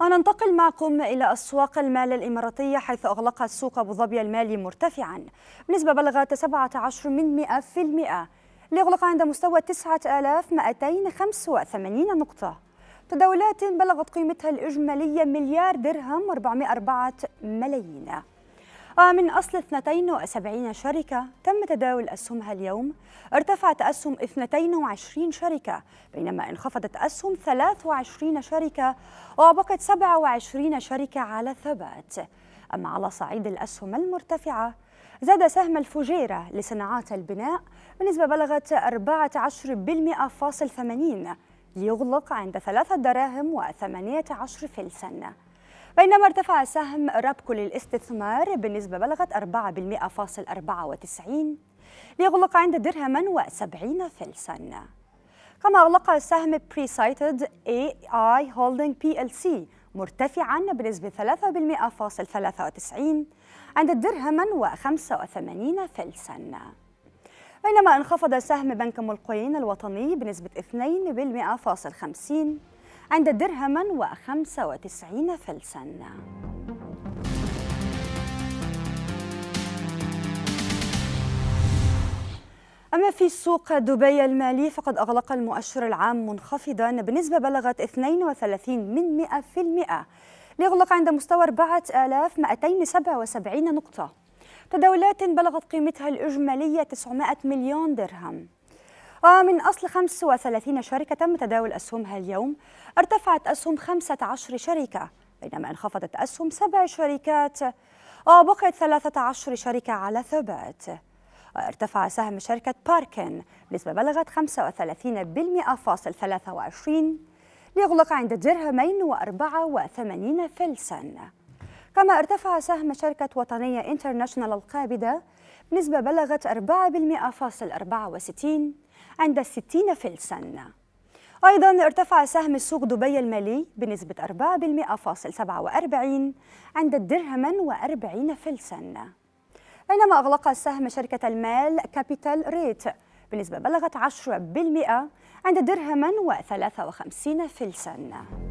وننتقل معكم إلى أسواق المال الإماراتية حيث أغلقت سوق أبو ظبي المالي مرتفعا بنسبة بلغت 17 من 100 في المئة ليغلق عند مستوى 9285 نقطة تداولات بلغت قيمتها الإجمالية مليار درهم و404 ملايين ومن آه، أصل 72 شركة تم تداول أسهمها اليوم ارتفعت أسهم 22 شركة بينما انخفضت أسهم 23 شركة وبقت 27 شركة على الثبات أما على صعيد الأسهم المرتفعة زاد سهم الفجيرة لصناعات البناء بنسبة بلغت 14% فاصل 80 ليغلق عند 3 دراهم و18 فلساً بينما ارتفع سهم رابكو للاستثمار بنسبة بلغت 4.94 ليغلق عند درهما و70 فلسا كما أغلق سهم بريسايتد اي اي هولدنج بي ال سي مرتفعا بنسبة 3.93 عند درهما و85 فلسا بينما انخفض سهم بنك ملقين الوطني بنسبة 2.50 عند درهما وخمسة وتسعين فلساً أما في سوق دبي المالي فقد أغلق المؤشر العام منخفضا بنسبة بلغت 32 من 100% ليغلق عند مستوى 4277 نقطة تداولات بلغت قيمتها الإجمالية 900 مليون درهم ومن آه، أصل 35 شركة تم تداول أسهمها اليوم ارتفعت أسهم 15 شركة بينما انخفضت أسهم سبع شركات وبقيت آه، 13 شركة على ثبات آه، ارتفع سهم شركة باركن بنسبة بلغت 35% فاصل 23 ليغلق عند درهمين و84 فلساً كما ارتفع سهم شركة وطنية انترناشونال القابضة نسبة بلغت 4.64 عند 60 فلساً أيضا ارتفع سهم سوق دبي المالي بنسبة 4.47 عند الدرهم و40 فلساً بينما أغلق سهم شركة المال كابيتال ريت بنسبة بلغت 10% عند درهم و53 فلساً